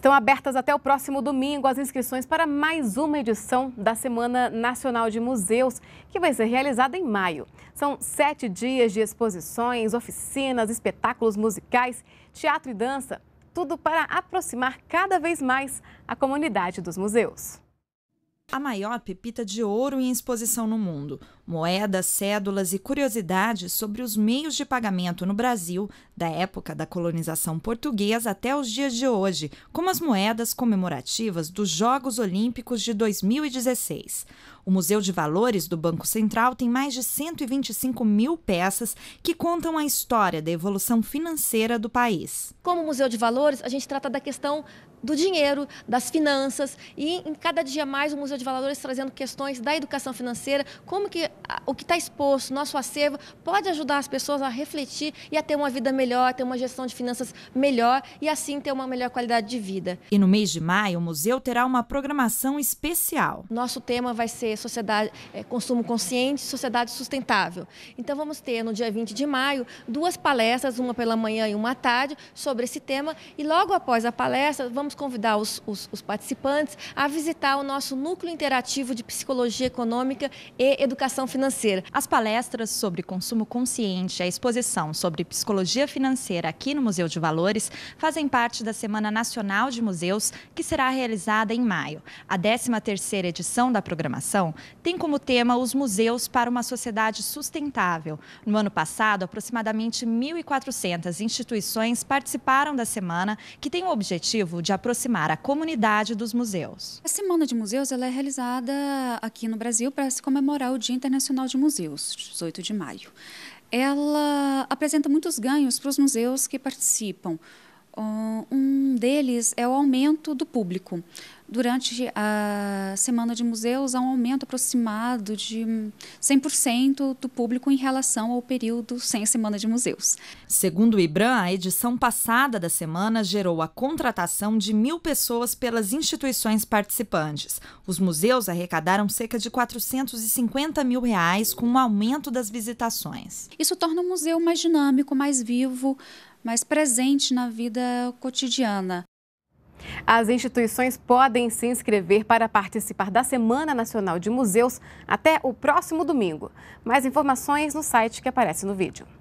Estão abertas até o próximo domingo as inscrições para mais uma edição da Semana Nacional de Museus, que vai ser realizada em maio. São sete dias de exposições, oficinas, espetáculos musicais, teatro e dança, tudo para aproximar cada vez mais a comunidade dos museus a maior pepita de ouro em exposição no mundo, moedas, cédulas e curiosidades sobre os meios de pagamento no Brasil, da época da colonização portuguesa até os dias de hoje, como as moedas comemorativas dos Jogos Olímpicos de 2016. O Museu de Valores do Banco Central tem mais de 125 mil peças que contam a história da evolução financeira do país. Como Museu de Valores, a gente trata da questão do dinheiro, das finanças e em cada dia mais o Museu de Valores trazendo questões da educação financeira, como que o que está exposto, nosso acervo, pode ajudar as pessoas a refletir e a ter uma vida melhor, ter uma gestão de finanças melhor e assim ter uma melhor qualidade de vida. E no mês de maio, o museu terá uma programação especial. Nosso tema vai ser ter sociedade, é, consumo consciente, sociedade sustentável. Então vamos ter no dia 20 de maio duas palestras, uma pela manhã e uma à tarde, sobre esse tema. E logo após a palestra, vamos convidar os, os, os participantes a visitar o nosso núcleo interativo de psicologia econômica e educação financeira. As palestras sobre consumo consciente, a exposição sobre psicologia financeira aqui no Museu de Valores fazem parte da Semana Nacional de Museus, que será realizada em maio. A 13ª edição da programação Educação tem como tema os museus para uma sociedade sustentável. No ano passado, aproximadamente 1.400 instituições participaram da semana, que tem o objetivo de aproximar a comunidade dos museus. A Semana de Museus ela é realizada aqui no Brasil para se comemorar o Dia Internacional de Museus, 18 de maio. Ela apresenta muitos ganhos para os museus que participam um deles é o aumento do público. Durante a Semana de Museus, há um aumento aproximado de 100% do público em relação ao período sem a Semana de Museus. Segundo o IBRAM, a edição passada da semana gerou a contratação de mil pessoas pelas instituições participantes. Os museus arrecadaram cerca de 450 mil reais com o um aumento das visitações. Isso torna o museu mais dinâmico, mais vivo, mas presente na vida cotidiana. As instituições podem se inscrever para participar da Semana Nacional de Museus até o próximo domingo. Mais informações no site que aparece no vídeo.